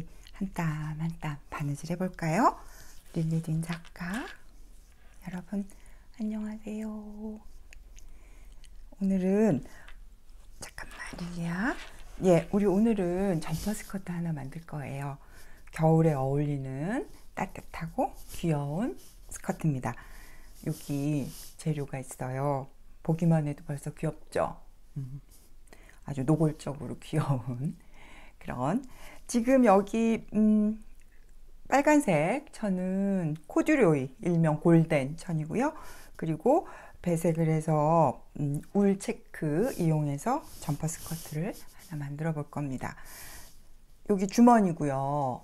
같이 한땀 한 땀 바느질 해볼까요? 릴리딘 작가 여러분 안녕하세요. 오늘은 잠깐만 릴리야. 예, 우리 오늘은 점퍼 스커트 하나 만들 거예요. 겨울에 어울리는 따뜻하고 귀여운 스커트입니다. 여기 재료가 있어요. 보기만 해도 벌써 귀엽죠? 음. 아주 노골적으로 귀여운 그런 지금 여기 음, 빨간색 천은 코듀로이 일명 골덴 천이고요. 그리고 배색을 해서 음, 울 체크 이용해서 점퍼 스커트를 하나 만들어 볼 겁니다. 여기 주머니고요.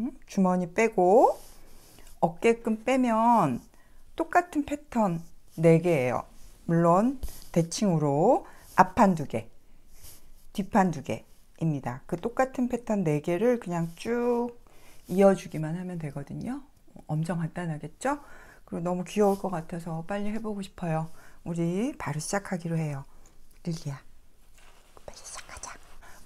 음? 주머니 빼고 어깨끈 빼면 똑같은 패턴 4개예요. 물론 대칭으로 앞판 2개, 뒷판 2개, 입니다. 그 똑같은 패턴 4개를 그냥 쭉 이어주기만 하면 되거든요. 엄청 간단하겠죠? 그리고 너무 귀여울 것 같아서 빨리 해보고 싶어요. 우리 바로 시작하기로 해요. 릴리야, 빨리 시작하자.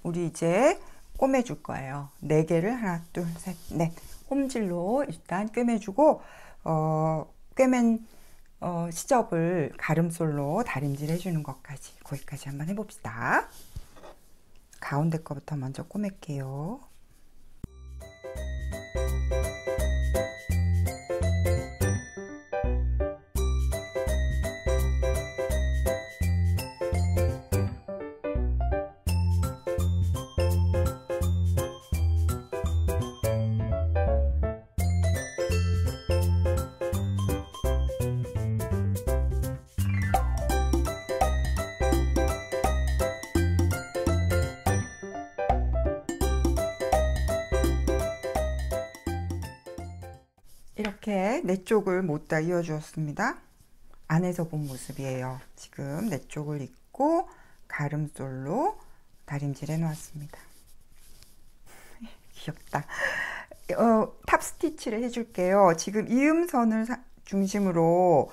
우리 이제 꿰매줄 거예요. 4개를 하나, 둘, 셋, 넷. 홈질로 일단 꿰매주고, 어, 꿰맨 어, 시접을 가름솔로 다림질 해주는 것까지, 거기까지 한번 해봅시다. 가운데 거부터 먼저 꼬맬게요. 이렇게 내 쪽을 못 다 이어주었습니다. 안에서 본 모습이에요. 지금 네 쪽을 입고 가름솔로 다림질 해놓았습니다. 귀엽다. 어, 탑 스티치를 해줄게요. 지금 이음선을 중심으로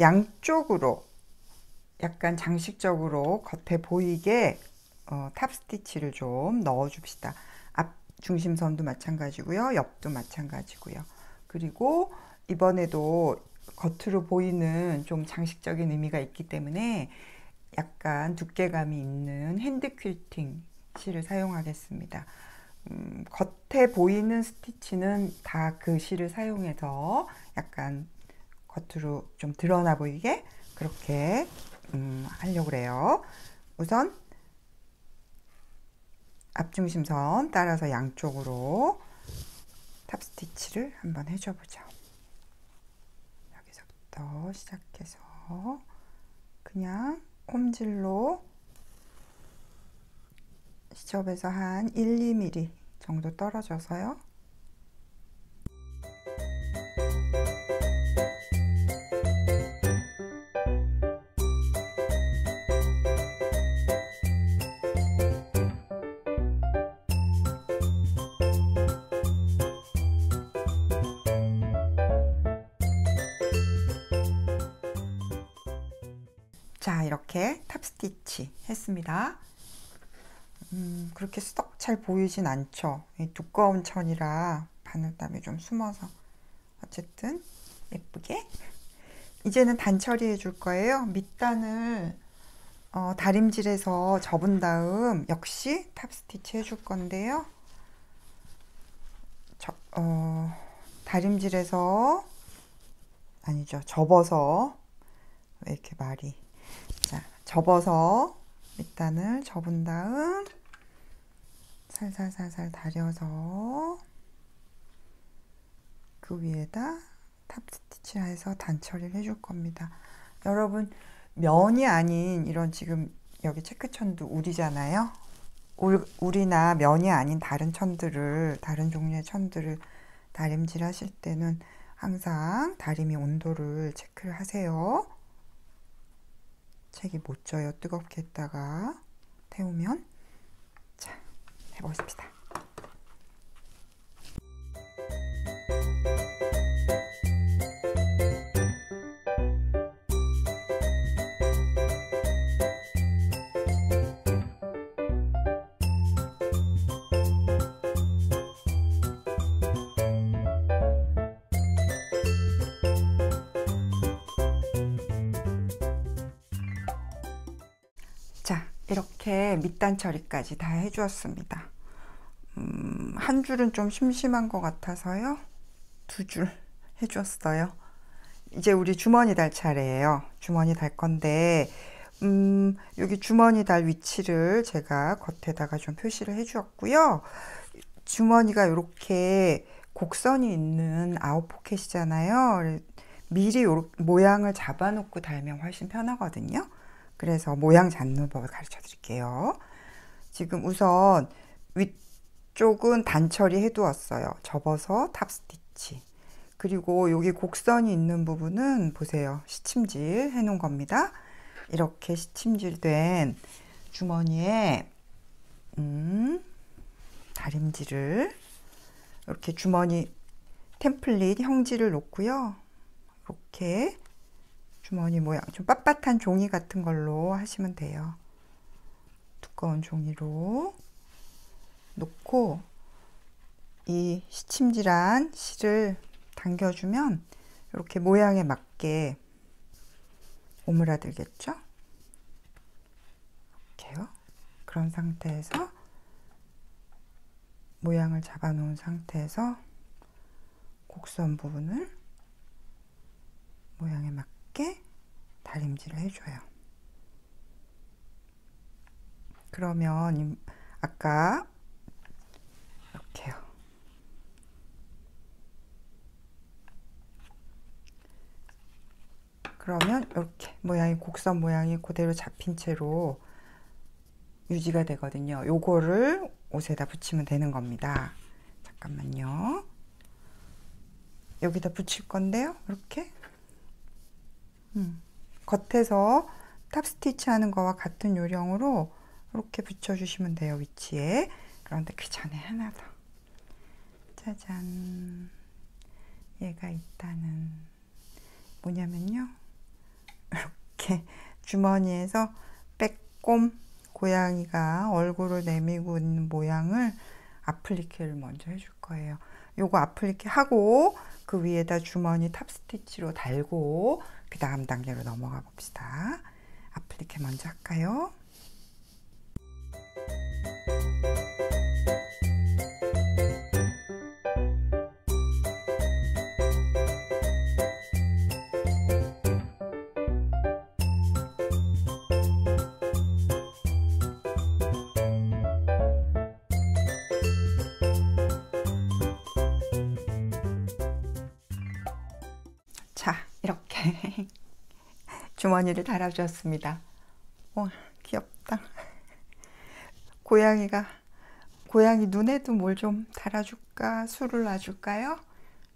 양쪽으로 약간 장식적으로 겉에 보이게 어, 탑 스티치를 좀 넣어 줍시다. 앞 중심선도 마찬가지고요. 옆도 마찬가지고요. 그리고 이번에도 겉으로 보이는 좀 장식적인 의미가 있기 때문에 약간 두께감이 있는 핸드 퀼팅 실을 사용하겠습니다. 음, 겉에 보이는 스티치는 다 그 실을 사용해서 약간 겉으로 좀 드러나 보이게 그렇게 음, 하려고 그요 우선 앞중심선 따라서 양쪽으로 탑스티치를 한번 해줘보죠. 여기서부터 시작해서 그냥 홈질로 시접에서 한 1, 2mm 정도 떨어져서요. 스티치 했습니다. 음, 그렇게 썩 잘 보이진 않죠. 두꺼운 천이라 바늘땀이 좀 숨어서 어쨌든 예쁘게 이제는 단 처리해 줄 거예요. 밑단을 어, 다림질해서 접은 다음 역시 탑스티치 해줄 건데요. 저, 어, 다림질해서 아니죠. 접어서 왜 이렇게 말이 접어서 밑단을 접은 다음 살살살살 다려서 그 위에다 탑스티치해서 단처리를 해 줄 겁니다. 여러분 면이 아닌 이런 지금 여기 체크천도 우리잖아요우리나 면이 아닌 다른 천들을 다른 종류의 천들을 다림질 하실 때는 항상 다림이 온도를 체크를 하세요. 책이 못 져요. 뜨겁게 했다가 태우면 자해보겠습니다 이렇게 밑단 처리까지 다 해주었습니다. 음, 한 줄은 좀 심심한 것 같아서요. 두 줄 해주었어요. 이제 우리 주머니 달 차례예요. 주머니 달 건데 음, 여기 주머니 달 위치를 제가 겉에다가 좀 표시를 해주었고요. 주머니가 이렇게 곡선이 있는 아웃 포켓이잖아요. 미리 모양을 잡아놓고 달면 훨씬 편하거든요. 그래서 모양 잡는 법을 가르쳐 드릴게요. 지금 우선 위쪽은 단처리 해두었어요. 접어서 탑스티치. 그리고 여기 곡선이 있는 부분은 보세요. 시침질 해놓은 겁니다. 이렇게 시침질된 주머니에 음, 다림질을 이렇게 주머니 템플릿 형질을 놓고요. 이렇게 주머니 모양 좀 빳빳한 종이 같은 걸로 하시면 돼요 두꺼운 종이로 놓고 이 시침질한 실을 당겨주면 이렇게 모양에 맞게 오므라들겠죠? 이렇게요. 그런 상태에서 모양을 잡아놓은 상태에서 곡선 부분을 모양에 맞게 가볍게 다림질을 해줘요. 그러면 아까 이렇게요. 그러면 이렇게 모양이 곡선 모양이 그대로 잡힌 채로 유지가 되거든요. 요거를 옷에다 붙이면 되는 겁니다. 잠깐만요. 여기다 붙일 건데요. 이렇게 음. 겉에서 탑 스티치 하는 거와 같은 요령으로 이렇게 붙여주시면 돼요 위치에 그런데 그 전에 하나 더 짜잔 얘가 있다는 뭐냐면요 이렇게 주머니에서 빼꼼 고양이가 얼굴을 내밀고 있는 모양을 아플리케를 먼저 해줄 거예요 요거 아플리케 하고 그 위에다 주머니 탑스티치로 달고 그 다음 단계로 넘어가 봅시다. 아플리케 먼저 할까요? 주머니를 달아주었습니다. 와 어, 귀엽다. 고양이가 고양이 눈에도 뭘 좀 달아줄까 술을 놔줄까요?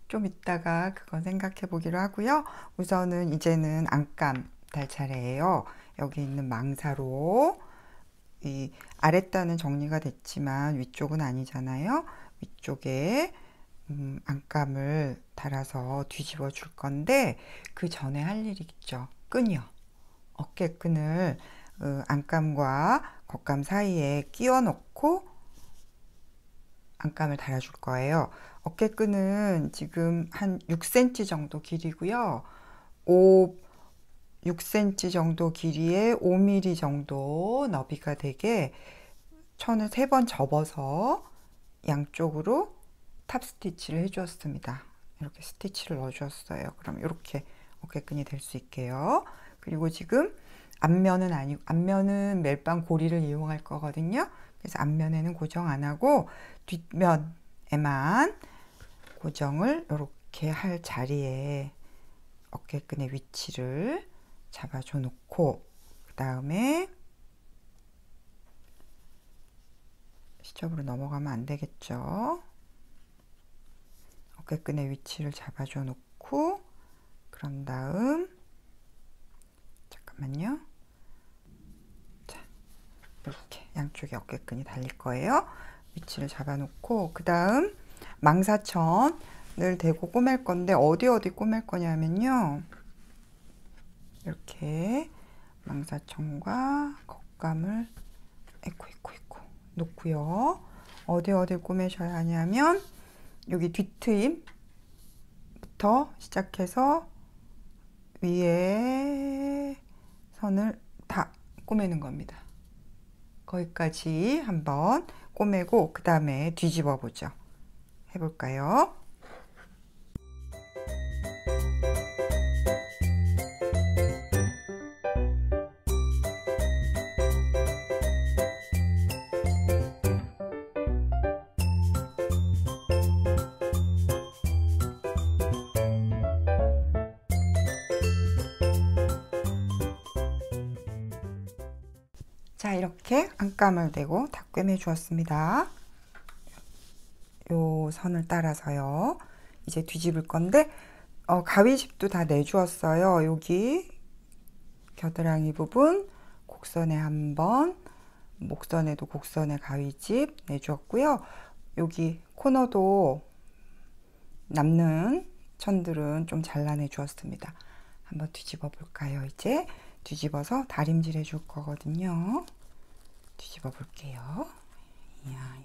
좀 이따가 그건 생각해 보기로 하고요. 우선은 이제는 안감 달 차례예요. 여기 있는 망사로 이 아랫단은 정리가 됐지만 위쪽은 아니잖아요. 위쪽에 음, 안감을 달아서 뒤집어 줄 건데 그 전에 할 일이 있죠. 끈이요. 어깨끈을 어, 안감과 겉감 사이에 끼워 놓고 안감을 달아줄 거예요. 어깨끈은 지금 한 6cm 정도 길이고요. 5, 6cm 정도 길이에 5mm 정도 너비가 되게 천을 세 번 접어서 양쪽으로 탑 스티치를 해주었습니다. 이렇게 스티치를 넣어주었어요. 그럼 이렇게 어깨끈이 될 수 있게요. 그리고 지금 앞면은 아니고 앞면은 멜빵 고리를 이용할 거거든요. 그래서 앞면에는 고정 안 하고 뒷면에만 고정을 이렇게 할 자리에 어깨끈의 위치를 잡아줘 놓고 그 다음에 시접으로 넘어가면 안 되겠죠. 어깨끈의 위치를 잡아줘 놓고 그런 다음 잠깐만요. 자, 이렇게 양쪽에 어깨끈이 달릴 거예요. 위치를 잡아놓고 그 다음 망사천을 대고 꼬맬 건데 어디 어디 꼬맬 거냐면요. 이렇게 망사천과 겉감을 에코 에코 에코 놓고요. 어디 어디 꼬매셔야 하냐면 여기 뒤트임부터 시작해서 위에 선을 다 꼬매는 겁니다. 거기까지 한번 꼬매고 그 다음에 뒤집어 보죠. 해볼까요? 자 이렇게 안감을 대고 다 꿰매 주었습니다. 요 선을 따라서요. 이제 뒤집을 건데 어, 가위집도 다 내주었어요. 여기 겨드랑이 부분 곡선에 한번 목선에도 곡선에 가위집 내주었고요. 여기 코너도 남는 천들은 좀 잘라내 주었습니다. 한번 뒤집어 볼까요? 이제 뒤집어서 다림질 해줄 거거든요. 뒤집어 볼게요. 이야,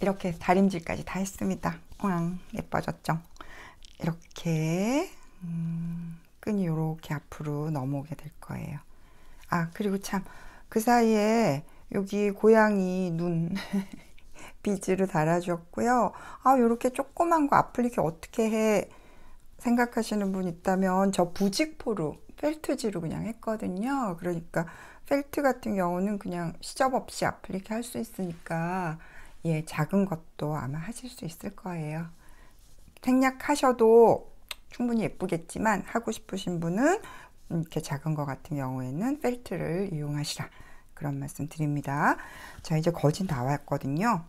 이렇게 다림질까지 다 했습니다. 왕 예뻐졌죠? 이렇게 음, 끈이 이렇게 앞으로 넘어오게 될 거예요. 아 그리고 참 그 사이에 여기 고양이 눈 비즈를 달아주었고요. 아 이렇게 조그만 거 아플리케 어떻게 해 생각하시는 분 있다면 저 부직포로 펠트지로 그냥 했거든요. 그러니까 펠트 같은 경우는 그냥 시접 없이 아플리케 할 수 있으니까 예, 작은 것도 아마 하실 수 있을 거예요. 생략하셔도 충분히 예쁘겠지만 하고 싶으신 분은 이렇게 작은 것 같은 경우에는 펠트를 이용하시라 그런 말씀 드립니다. 자 이제 거진 다 왔거든요.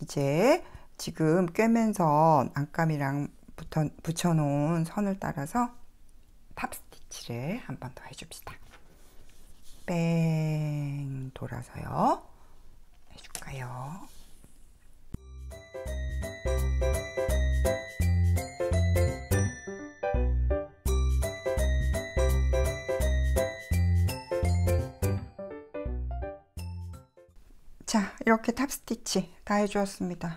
이제 지금 꿰면서 안감이랑 붙어, 붙여놓은 선을 따라서 탑 스티치를 한 번 더 해줍시다. 뺑 돌아서요. 해줄까요? 이렇게 탑스티치 다 해주었습니다.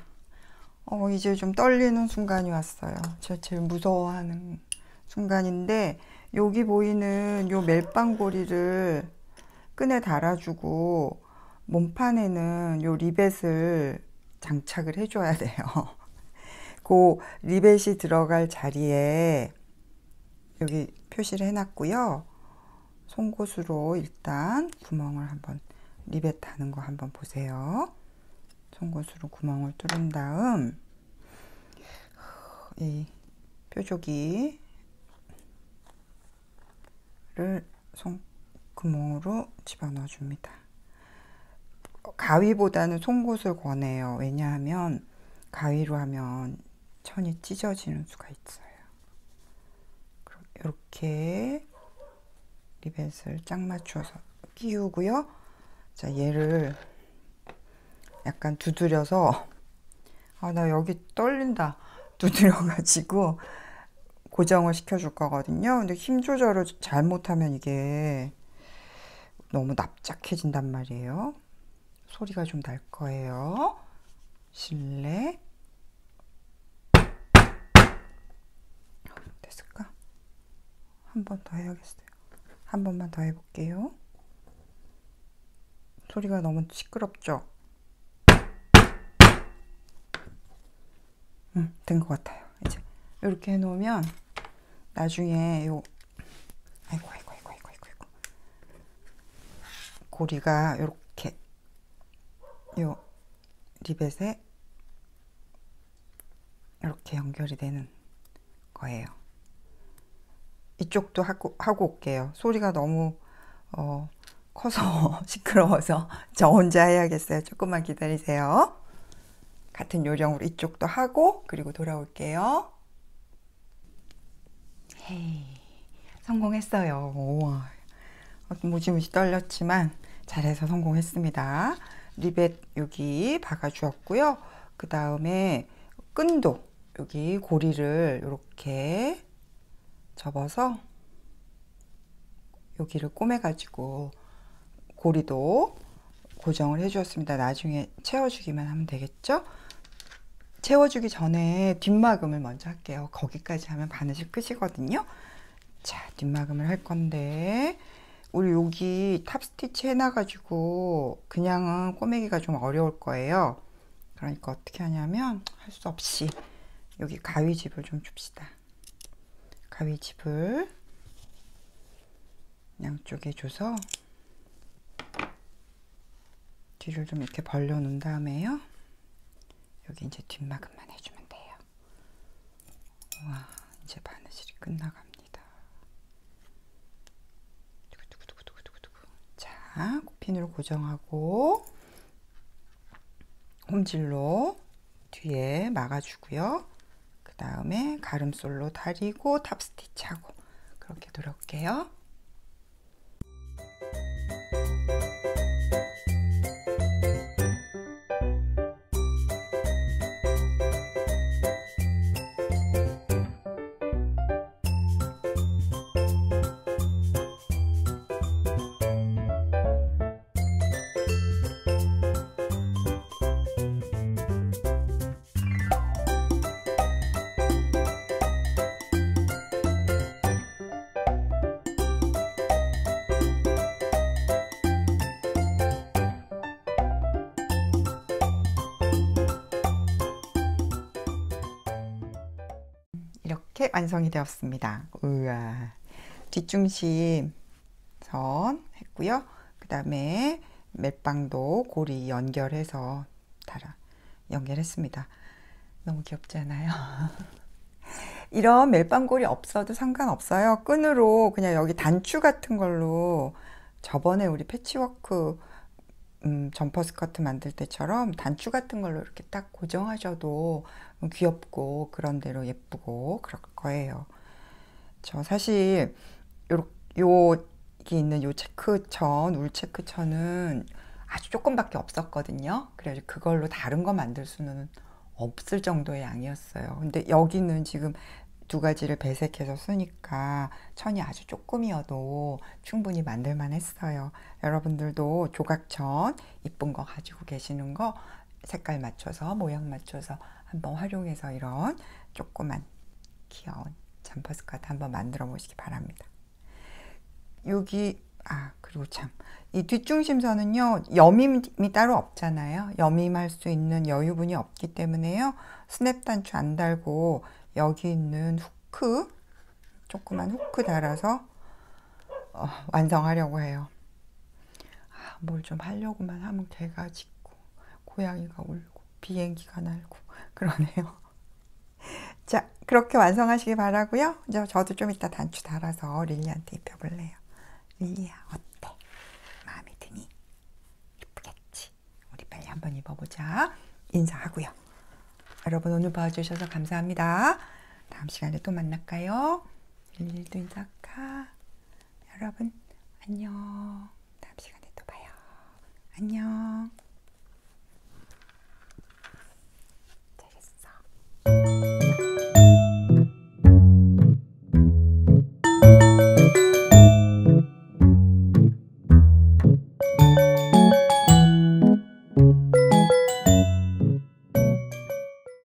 어, 이제 좀 떨리는 순간이 왔어요. 제가 제일 무서워하는 순간인데 여기 보이는 요 멜빵고리를 끈에 달아주고 몸판에는 요 리벳을 장착을 해줘야 돼요. 그 리벳이 들어갈 자리에 여기 표시를 해놨고요. 송곳으로 일단 구멍을 한번 리벳 타는 거 한번 보세요. 송곳으로 구멍을 뚫은 다음 이 뾰족이를 송구멍으로 집어넣어 줍니다. 가위보다는 송곳을 권해요. 왜냐하면 가위로 하면 천이 찢어지는 수가 있어요. 이렇게 리벳을 짝 맞춰서 끼우고요. 자, 얘를 약간 두드려서 아, 나 여기 떨린다. 두드려가지고 고정을 시켜줄 거거든요. 근데 힘 조절을 잘못하면 이게 너무 납작해진단 말이에요. 소리가 좀 날 거예요. 실례. 됐을까? 한 번 더 해야겠어요. 한 번만 더 해볼게요. 소리가 너무 시끄럽죠? 음, 된 것 같아요. 이제 이렇게 해놓으면 나중에 요 아이고 아이고 아이고 아이고 아이고, 아이고. 고리가 이렇게 요 리벳에 이렇게 연결이 되는 거예요. 이쪽도 하고, 하고 올게요. 소리가 너무 어, 커서 시끄러워서 저 혼자 해야겠어요. 조금만 기다리세요. 같은 요령으로 이쪽도 하고 그리고 돌아올게요. 헤이, 성공했어요. 우와. 무지무지 떨렸지만 잘해서 성공했습니다. 리벳 여기 박아주었고요. 그 다음에 끈도 여기 고리를 이렇게 접어서 여기를 꼬매가지고 고리도 고정을 해주었습니다. 나중에 채워주기만 하면 되겠죠? 채워주기 전에 뒷막음을 먼저 할게요. 거기까지 하면 바느질 끝이거든요. 자, 뒷막음을할 건데 우리 여기 탑스티치 해놔가지고 그냥은 꼬매기가 좀 어려울 거예요. 그러니까 어떻게 하냐면 할 수 없이 여기 가위집을 좀 줍시다. 가위집을 양쪽에 줘서 뒤를 좀 이렇게 벌려 놓은 다음에요. 여기 이제 뒷마감만 해주면 돼요. 와, 이제 바느질이 끝나갑니다. 두구두구두구두구두구. 자, 코 핀으로 고정하고 홈질로 뒤에 막아주고요. 그 다음에 가름솔로 다리고 탑스티치하고 그렇게 누를게요. 이렇게 완성이 되었습니다. 우와. 뒷중심 선 했고요. 그 다음에 멜빵도 고리 연결해서 달아 연결했습니다. 너무 귀엽지 않아요? 이런 멜빵고리 없어도 상관없어요. 끈으로 그냥 여기 단추 같은 걸로 저번에 우리 패치워크 음, 점퍼 스커트 만들 때처럼 단추 같은 걸로 이렇게 딱 고정하셔도 뭐 귀엽고 그런 대로 예쁘고 그럴 거예요. 저 사실 요, 요기 있는 요 체크천, 울 체크천은 아주 조금밖에 없었거든요. 그래서 그걸로 다른 거 만들 수는 없을 정도의 양이었어요. 근데 여기는 지금 두 가지를 배색해서 쓰니까 천이 아주 조금이어도 충분히 만들만 했어요. 여러분들도 조각천 이쁜 거 가지고 계시는 거 색깔 맞춰서 모양 맞춰서 한번 활용해서 이런 조그만 귀여운 잠퍼 스커트 한번 만들어 보시기 바랍니다. 여기 아 그리고 참 이 뒷중심선은요 여밈이 따로 없잖아요 여밈할 수 있는 여유분이 없기 때문에요 스냅 단추 안 달고 여기 있는 후크 조그만 후크 달아서 어, 완성하려고 해요 아, 뭘 좀 하려고만 하면 개가 짖고 고양이가 울고 비행기가 날고 그러네요. 자, 그렇게 완성하시기 바라고요. 이제 저도 좀 이따 단추 달아서 릴리한테 입혀볼래요. 릴리야, 어때? 마음에 드니? 예쁘겠지? 우리 빨리 한번 입어보자. 인사하고요. 여러분 오늘 봐주셔서 감사합니다. 다음 시간에 또 만날까요? 릴리도 인사할까? 여러분 안녕. 다음 시간에 또 봐요. 안녕.